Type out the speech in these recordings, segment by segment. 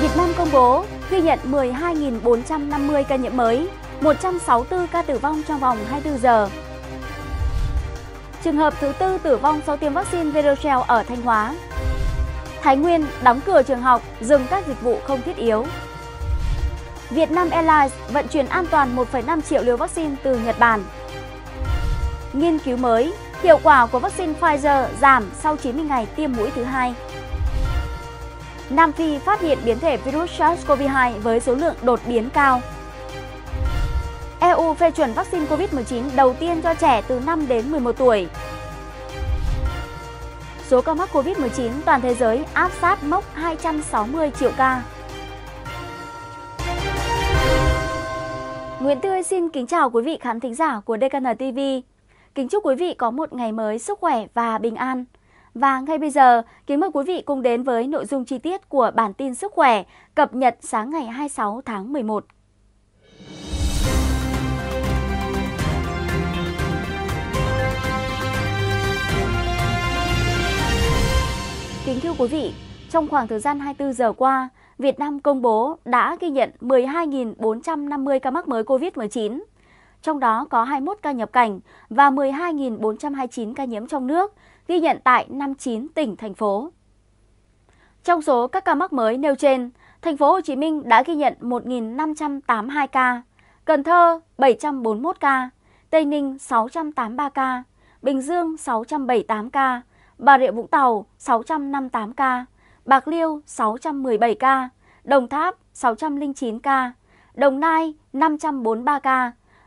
Việt Nam công bố ghi nhận 12.450 ca nhiễm mới, 164 ca tử vong trong vòng 24 giờ. Trường hợp thứ tư tử vong sau tiêm vaccine Verocell ở Thanh Hóa. Thái Nguyên đóng cửa trường học, dừng các dịch vụ không thiết yếu. Việt Nam Airlines vận chuyển an toàn 1,5 triệu liều vaccine từ Nhật Bản. Nghiên cứu mới, hiệu quả của vaccine Pfizer giảm sau 90 ngày tiêm mũi thứ hai. Nam Phi phát hiện biến thể virus SARS-CoV-2 với số lượng đột biến cao. EU phê chuẩn vaccine COVID-19 đầu tiên cho trẻ từ 5 đến 11 tuổi. Số ca mắc COVID-19 toàn thế giới áp sát mốc 260 triệu ca. Nguyễn Tươi xin kính chào quý vị khán thính giả của DKN TV. Kính chúc quý vị có một ngày mới sức khỏe và bình an. Và ngay bây giờ, kính mời quý vị cùng đến với nội dung chi tiết của bản tin sức khỏe cập nhật sáng ngày 26 tháng 11. Kính thưa quý vị, trong khoảng thời gian 24 giờ qua, Việt Nam công bố đã ghi nhận 12.450 ca mắc mới COVID-19, trong đó có 21 ca nhập cảnh và 12.429 ca nhiễm trong nước, ghi nhận tại 59 tỉnh, thành phố. Trong số các ca mắc mới nêu trên, thành phố Hồ Chí Minh đã ghi nhận 1.582 ca, Cần Thơ 741 ca, Tây Ninh 683 ca, Bình Dương 678 ca, Bà Rịa Vũng Tàu 658 ca, Bạc Liêu 617 ca, Đồng Tháp 609 ca, Đồng Nai 543 ca,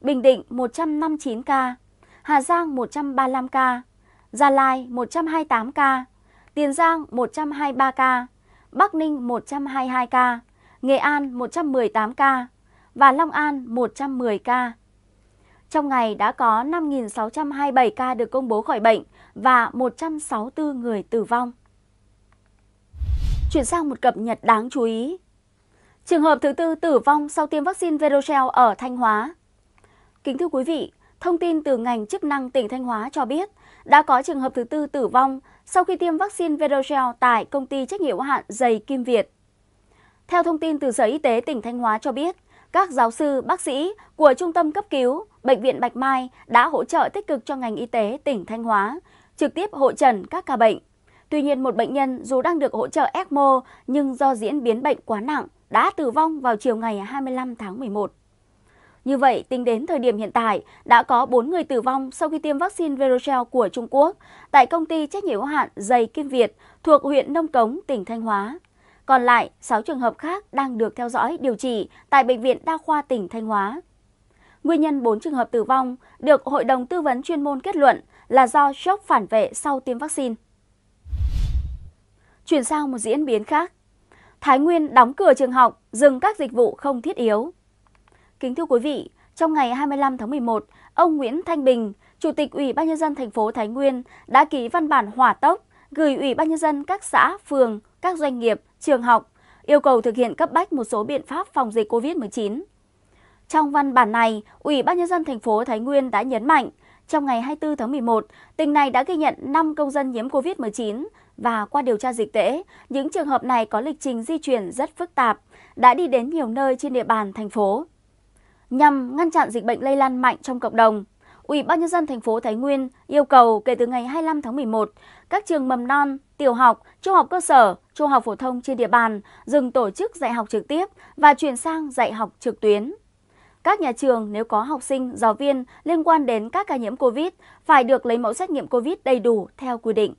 Bình Định 159 ca, Hà Giang 135 ca, Gia Lai 128 ca, Tiền Giang 123 ca, Bắc Ninh 122 ca, Nghệ An 118 ca và Long An 110 ca. Trong ngày đã có 5.627 ca được công bố khỏi bệnh và 164 người tử vong. Chuyển sang một cập nhật đáng chú ý. Trường hợp thứ tư tử vong sau tiêm vaccine Verocell ở Thanh Hóa. Kính thưa quý vị, thông tin từ ngành chức năng tỉnh Thanh Hóa cho biết đã có trường hợp thứ tư tử vong sau khi tiêm vaccine Verocell tại công ty trách nhiệm hữu hạn Giày Kim Việt. Theo thông tin từ Sở Y tế tỉnh Thanh Hóa cho biết, các giáo sư, bác sĩ của Trung tâm Cấp cứu Bệnh viện Bạch Mai đã hỗ trợ tích cực cho ngành y tế tỉnh Thanh Hóa, trực tiếp hội trần các ca bệnh. Tuy nhiên, một bệnh nhân dù đang được hỗ trợ ECMO nhưng do diễn biến bệnh quá nặng đã tử vong vào chiều ngày 25 tháng 11. Như vậy, tính đến thời điểm hiện tại, đã có 4 người tử vong sau khi tiêm vaccine Verocell của Trung Quốc tại công ty trách nhiệm hữu hạn Dày Kim Việt thuộc huyện Nông Cống, tỉnh Thanh Hóa. Còn lại, 6 trường hợp khác đang được theo dõi điều trị tại Bệnh viện Đa khoa tỉnh Thanh Hóa. Nguyên nhân 4 trường hợp tử vong được Hội đồng Tư vấn chuyên môn kết luận là do sốc phản vệ sau tiêm vaccine. Chuyển sang một diễn biến khác. Thái Nguyên đóng cửa trường học, dừng các dịch vụ không thiết yếu. Kính thưa quý vị, trong ngày 25 tháng 11, ông Nguyễn Thanh Bình, Chủ tịch Ủy ban nhân dân thành phố Thái Nguyên đã ký văn bản hỏa tốc gửi Ủy ban nhân dân các xã, phường, các doanh nghiệp, trường học yêu cầu thực hiện cấp bách một số biện pháp phòng dịch COVID-19. Trong văn bản này, Ủy ban nhân dân thành phố Thái Nguyên đã nhấn mạnh, trong ngày 24 tháng 11, tỉnh này đã ghi nhận 5 công dân nhiễm COVID-19 và qua điều tra dịch tễ, những trường hợp này có lịch trình di chuyển rất phức tạp, đã đi đến nhiều nơi trên địa bàn thành phố nhằm ngăn chặn dịch bệnh lây lan mạnh trong cộng đồng. Ủy ban nhân dân thành phố Thái Nguyên yêu cầu kể từ ngày 25 tháng 11, các trường mầm non, tiểu học, trung học cơ sở, trung học phổ thông trên địa bàn dừng tổ chức dạy học trực tiếp và chuyển sang dạy học trực tuyến. Các nhà trường nếu có học sinh, giáo viên liên quan đến các ca nhiễm COVID phải được lấy mẫu xét nghiệm COVID đầy đủ theo quy định.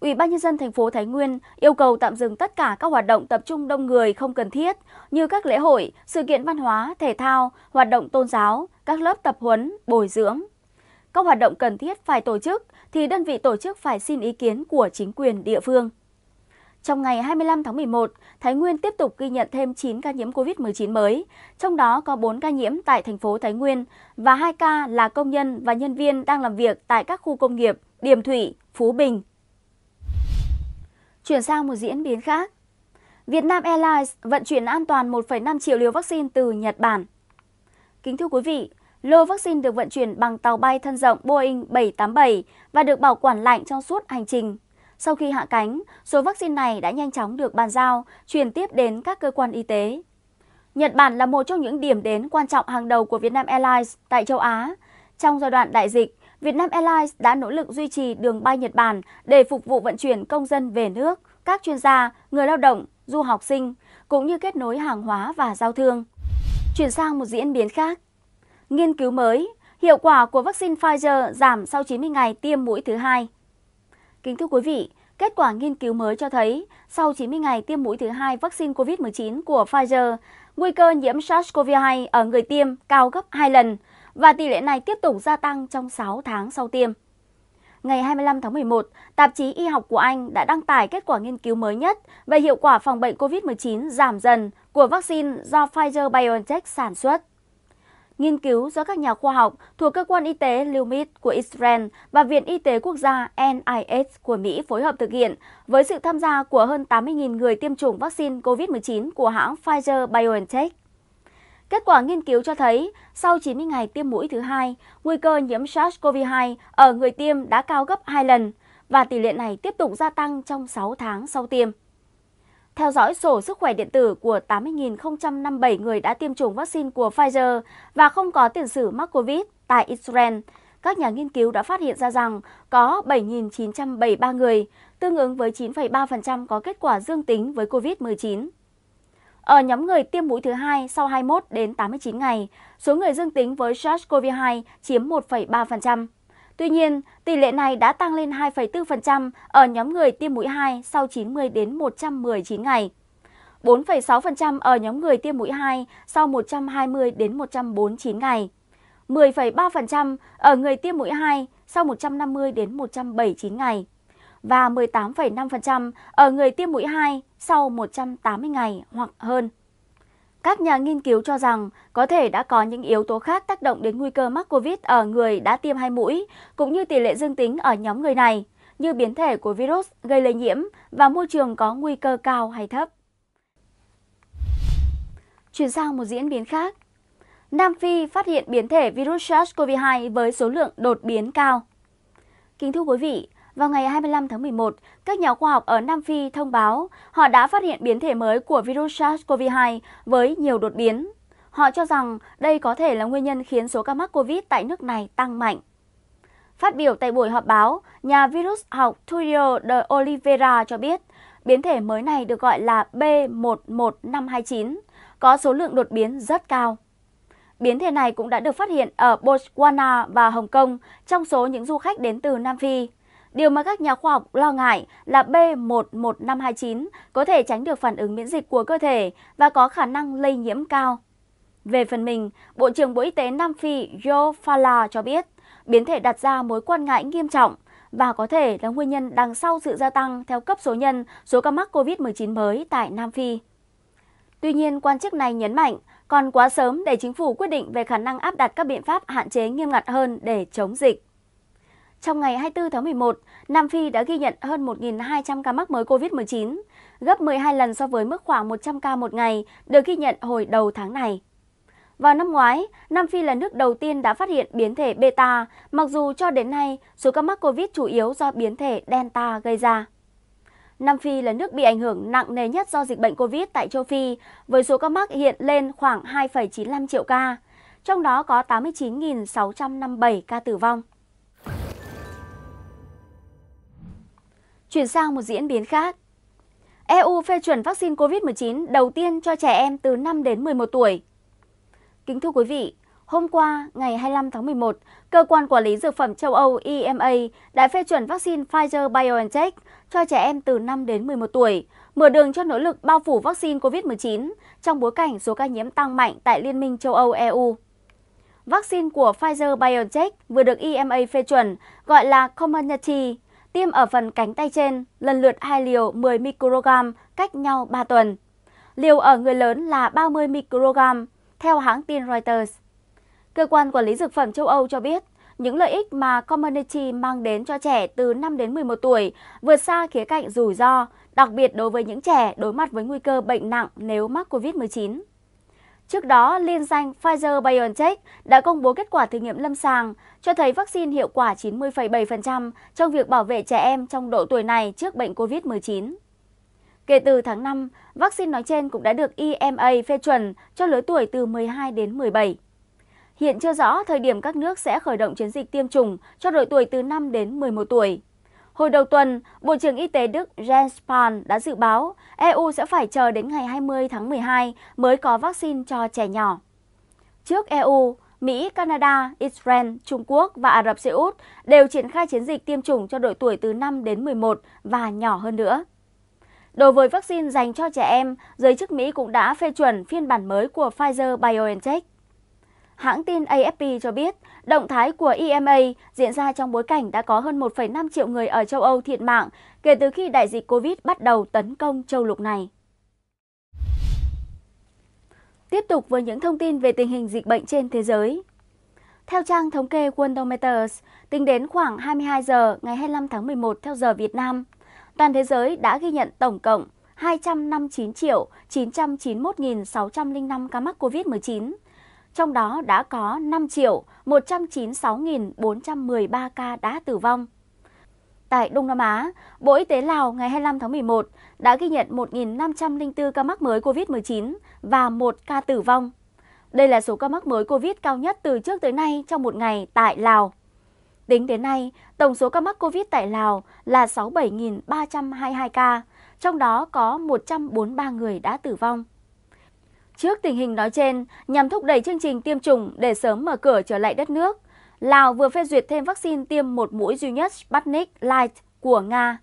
Ủy ban nhân dân thành phố Thái Nguyên yêu cầu tạm dừng tất cả các hoạt động tập trung đông người không cần thiết như các lễ hội, sự kiện văn hóa, thể thao, hoạt động tôn giáo, các lớp tập huấn, bồi dưỡng. Các hoạt động cần thiết phải tổ chức thì đơn vị tổ chức phải xin ý kiến của chính quyền địa phương. Trong ngày 25 tháng 11, Thái Nguyên tiếp tục ghi nhận thêm 9 ca nhiễm COVID-19 mới, trong đó có 4 ca nhiễm tại thành phố Thái Nguyên và 2 ca là công nhân và nhân viên đang làm việc tại các khu công nghiệp điểm Thủy, Phú Bình, Chuyển sang một diễn biến khác. Việt Nam Airlines vận chuyển an toàn 1,5 triệu liều vaccine từ Nhật Bản. Kính thưa quý vị, lô vaccine được vận chuyển bằng tàu bay thân rộng Boeing 787 và được bảo quản lạnh trong suốt hành trình. Sau khi hạ cánh, số vaccine này đã nhanh chóng được bàn giao, truyền tiếp đến các cơ quan y tế. Nhật Bản là một trong những điểm đến quan trọng hàng đầu của Vietnam Airlines tại châu Á. Trong giai đoạn đại dịch, Việt Nam Airlines đã nỗ lực duy trì đường bay Nhật Bản để phục vụ vận chuyển công dân về nước, các chuyên gia, người lao động, du học sinh, cũng như kết nối hàng hóa và giao thương. Chuyển sang một diễn biến khác. Nghiên cứu mới, hiệu quả của vaccine Pfizer giảm sau 90 ngày tiêm mũi thứ hai. Kính thưa quý vị, Kết quả nghiên cứu mới cho thấy, sau 90 ngày tiêm mũi thứ hai vaccine COVID-19 của Pfizer, nguy cơ nhiễm SARS-CoV-2 ở người tiêm cao gấp 2 lần, và tỷ lệ này tiếp tục gia tăng trong 6 tháng sau tiêm. Ngày 25 tháng 11, tạp chí Y học của Anh đã đăng tải kết quả nghiên cứu mới nhất về hiệu quả phòng bệnh COVID-19 giảm dần của vaccine do Pfizer-BioNTech sản xuất. Nghiên cứu do các nhà khoa học thuộc Cơ quan Y tế Lumit của Israel và Viện Y tế Quốc gia NIH của Mỹ phối hợp thực hiện với sự tham gia của hơn 80.000 người tiêm chủng vaccine COVID-19 của hãng Pfizer-BioNTech. Kết quả nghiên cứu cho thấy, sau 90 ngày tiêm mũi thứ hai, nguy cơ nhiễm SARS-CoV-2 ở người tiêm đã cao gấp 2 lần và tỷ lệ này tiếp tục gia tăng trong 6 tháng sau tiêm. Theo dõi sổ sức khỏe điện tử của 80.057 người đã tiêm chủng vaccine của Pfizer và không có tiền sử mắc COVID tại Israel, các nhà nghiên cứu đã phát hiện ra rằng có 7.973 người, tương ứng với 9,3% có kết quả dương tính với COVID-19. Ở nhóm người tiêm mũi thứ hai sau 21 đến 89 ngày, số người dương tính với SARS-CoV-2 chiếm 1,3%. Tuy nhiên, tỷ lệ này đã tăng lên 2,4% ở nhóm người tiêm mũi 2 sau 90 đến 119 ngày. 4,6% ở nhóm người tiêm mũi 2 sau 120 đến 149 ngày. 10,3% ở người tiêm mũi 2 sau 150 đến 179 ngày và 18,5% ở người tiêm mũi 2 sau 180 ngày hoặc hơn. Các nhà nghiên cứu cho rằng có thể đã có những yếu tố khác tác động đến nguy cơ mắc COVID ở người đã tiêm hai mũi, cũng như tỷ lệ dương tính ở nhóm người này, như biến thể của virus gây lây nhiễm và môi trường có nguy cơ cao hay thấp. Chuyển sang một diễn biến khác. Nam Phi phát hiện biến thể virus SARS-CoV-2 với số lượng đột biến cao. Kính thưa quý vị, vào ngày 25 tháng 11, các nhà khoa học ở Nam Phi thông báo họ đã phát hiện biến thể mới của virus SARS-CoV-2 với nhiều đột biến. Họ cho rằng đây có thể là nguyên nhân khiến số ca mắc COVID tại nước này tăng mạnh. Phát biểu tại buổi họp báo, nhà virus học Tulio de Oliveira cho biết biến thể mới này được gọi là B11529, có số lượng đột biến rất cao. Biến thể này cũng đã được phát hiện ở Botswana và Hồng Kông trong số những du khách đến từ Nam Phi. Điều mà các nhà khoa học lo ngại là B11529 có thể tránh được phản ứng miễn dịch của cơ thể và có khả năng lây nhiễm cao. Về phần mình, Bộ trưởng Bộ Y tế Nam Phi Joe Fala cho biết, biến thể đặt ra mối quan ngại nghiêm trọng và có thể là nguyên nhân đằng sau sự gia tăng theo cấp số nhân số ca mắc COVID-19 mới tại Nam Phi. Tuy nhiên, quan chức này nhấn mạnh còn quá sớm để chính phủ quyết định về khả năng áp đặt các biện pháp hạn chế nghiêm ngặt hơn để chống dịch. Trong ngày 24 tháng 11, Nam Phi đã ghi nhận hơn 1.200 ca mắc mới COVID-19, gấp 12 lần so với mức khoảng 100 ca một ngày được ghi nhận hồi đầu tháng này. Vào năm ngoái, Nam Phi là nước đầu tiên đã phát hiện biến thể Beta, mặc dù cho đến nay số ca mắc COVID chủ yếu do biến thể Delta gây ra. Nam Phi là nước bị ảnh hưởng nặng nề nhất do dịch bệnh COVID tại châu Phi, với số ca mắc hiện lên khoảng 2,95 triệu ca, trong đó có 89.657 ca tử vong. Chuyển sang một diễn biến khác. EU phê chuẩn vaccine COVID-19 đầu tiên cho trẻ em từ 5 đến 11 tuổi. Kính thưa quý vị, hôm qua, ngày 25 tháng 11, Cơ quan Quản lý Dược phẩm châu Âu EMA đã phê chuẩn vaccine Pfizer-BioNTech cho trẻ em từ 5 đến 11 tuổi, mở đường cho nỗ lực bao phủ vaccine COVID-19 trong bối cảnh số ca nhiễm tăng mạnh tại Liên minh châu Âu EU. Vaccine của Pfizer-BioNTech vừa được EMA phê chuẩn, gọi là Comirnaty, Tiêm ở phần cánh tay trên lần lượt hai liều 10 microgram cách nhau 3 tuần. Liều ở người lớn là 30 microgram, theo hãng tin Reuters. Cơ quan Quản lý Dược phẩm châu Âu cho biết, những lợi ích mà Comirnaty mang đến cho trẻ từ 5 đến 11 tuổi vượt xa khía cạnh rủi ro, đặc biệt đối với những trẻ đối mặt với nguy cơ bệnh nặng nếu mắc COVID-19. Trước đó, liên danh Pfizer-BioNTech đã công bố kết quả thử nghiệm lâm sàng cho thấy vaccine hiệu quả 90,7% trong việc bảo vệ trẻ em trong độ tuổi này trước bệnh COVID-19. Kể từ tháng 5, vaccine nói trên cũng đã được EMA phê chuẩn cho lứa tuổi từ 12 đến 17. Hiện chưa rõ thời điểm các nước sẽ khởi động chiến dịch tiêm chủng cho độ tuổi từ 5 đến 11 tuổi. Hồi đầu tuần, Bộ trưởng Y tế Đức Jens Spahn đã dự báo EU sẽ phải chờ đến ngày 20 tháng 12 mới có vaccine cho trẻ nhỏ. Trước EU, Mỹ, Canada, Israel, Trung Quốc và Ả Rập Xê Út đều triển khai chiến dịch tiêm chủng cho độ tuổi từ 5 đến 11 và nhỏ hơn nữa. Đối với vaccine dành cho trẻ em, giới chức Mỹ cũng đã phê chuẩn phiên bản mới của Pfizer-BioNTech. Hãng tin AFP cho biết, động thái của EMA diễn ra trong bối cảnh đã có hơn 1,5 triệu người ở châu Âu thiệt mạng kể từ khi đại dịch Covid bắt đầu tấn công châu lục này. Tiếp tục với những thông tin về tình hình dịch bệnh trên thế giới. Theo trang thống kê Worldometers, tính đến khoảng 22 giờ ngày 25 tháng 11 theo giờ Việt Nam, toàn thế giới đã ghi nhận tổng cộng 259 triệu 991.605 ca mắc COVID-19, trong đó đã có 5 triệu 196.413 ca đã tử vong. Tại Đông Nam Á, Bộ Y tế Lào ngày 25 tháng 11 đã ghi nhận 1.504 ca mắc mới COVID-19 và 1 ca tử vong. Đây là số ca mắc mới COVID cao nhất từ trước tới nay trong một ngày tại Lào. Tính đến nay, tổng số ca mắc COVID tại Lào là 67.322 ca, trong đó có 143 người đã tử vong. Trước tình hình nói trên, nhằm thúc đẩy chương trình tiêm chủng để sớm mở cửa trở lại đất nước, Lào vừa phê duyệt thêm vaccine tiêm một mũi duy nhất Sputnik Light của Nga.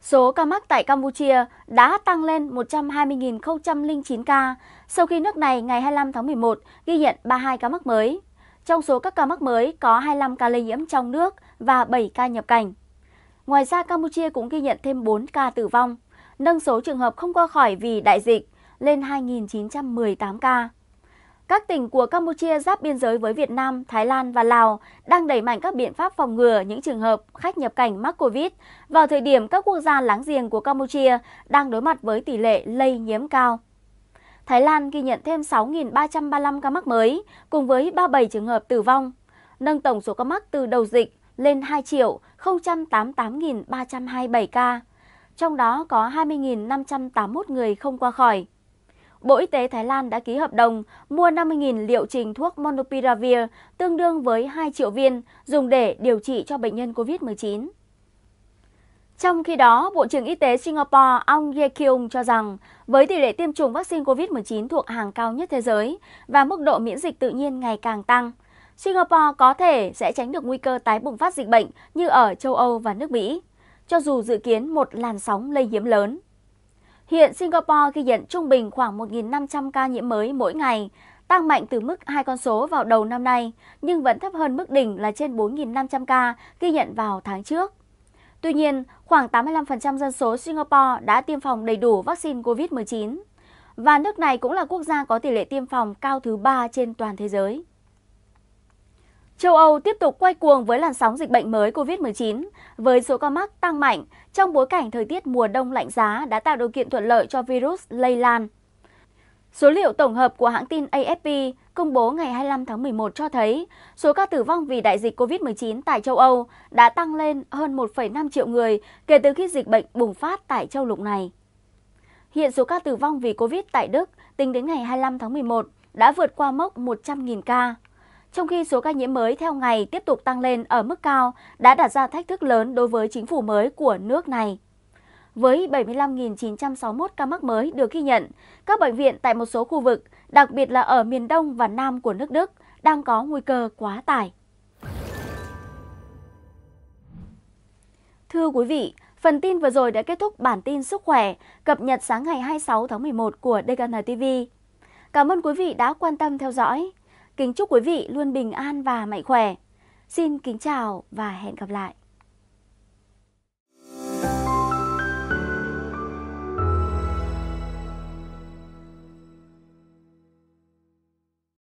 Số ca mắc tại Campuchia đã tăng lên 120.009 ca sau khi nước này ngày 25 tháng 11 ghi nhận 32 ca mắc mới. Trong số các ca mắc mới có 25 ca lây nhiễm trong nước và 7 ca nhập cảnh. Ngoài ra, Campuchia cũng ghi nhận thêm 4 ca tử vong, nâng số trường hợp không qua khỏi vì đại dịch lên 2.918 ca. Các tỉnh của Campuchia giáp biên giới với Việt Nam, Thái Lan và Lào đang đẩy mạnh các biện pháp phòng ngừa những trường hợp khách nhập cảnh mắc Covid vào thời điểm các quốc gia láng giềng của Campuchia đang đối mặt với tỷ lệ lây nhiễm cao. Thái Lan ghi nhận thêm 6.335 ca mắc mới, cùng với 37 trường hợp tử vong, nâng tổng số ca mắc từ đầu dịch lên 2 triệu 088.327 ca. Trong đó có 20.581 người không qua khỏi. Bộ Y tế Thái Lan đã ký hợp đồng mua 50.000 liệu trình thuốc Monopiravir tương đương với 2 triệu viên dùng để điều trị cho bệnh nhân COVID-19. Trong khi đó, Bộ trưởng Y tế Singapore ông Ye Kyung cho rằng với tỷ lệ tiêm chủng vaccine COVID-19 thuộc hàng cao nhất thế giới và mức độ miễn dịch tự nhiên ngày càng tăng, Singapore có thể sẽ tránh được nguy cơ tái bùng phát dịch bệnh như ở châu Âu và nước Mỹ, cho dù dự kiến một làn sóng lây nhiễm lớn. Hiện Singapore ghi nhận trung bình khoảng 1.500 ca nhiễm mới mỗi ngày, tăng mạnh từ mức hai con số vào đầu năm nay, nhưng vẫn thấp hơn mức đỉnh là trên 4.500 ca ghi nhận vào tháng trước. Tuy nhiên, khoảng 85% dân số Singapore đã tiêm phòng đầy đủ vaccine COVID-19. Và nước này cũng là quốc gia có tỷ lệ tiêm phòng cao thứ ba trên toàn thế giới. Châu Âu tiếp tục quay cuồng với làn sóng dịch bệnh mới COVID-19, với số ca mắc tăng mạnh trong bối cảnh thời tiết mùa đông lạnh giá đã tạo điều kiện thuận lợi cho virus lây lan. Số liệu tổng hợp của hãng tin AFP công bố ngày 25 tháng 11 cho thấy số ca tử vong vì đại dịch COVID-19 tại châu Âu đã tăng lên hơn 1,5 triệu người kể từ khi dịch bệnh bùng phát tại châu lục này. Hiện số ca tử vong vì COVID tại Đức tính đến ngày 25 tháng 11 đã vượt qua mốc 100.000 ca trong khi số ca nhiễm mới theo ngày tiếp tục tăng lên ở mức cao đã đặt ra thách thức lớn đối với chính phủ mới của nước này. Với 75.961 ca mắc mới được ghi nhận, các bệnh viện tại một số khu vực, đặc biệt là ở miền Đông và Nam của nước Đức, đang có nguy cơ quá tải. Thưa quý vị, phần tin vừa rồi đã kết thúc bản tin sức khỏe cập nhật sáng ngày 26 tháng 11 của DKN TV. Cảm ơn quý vị đã quan tâm theo dõi. Kính chúc quý vị luôn bình an và mạnh khỏe. Xin kính chào và hẹn gặp lại.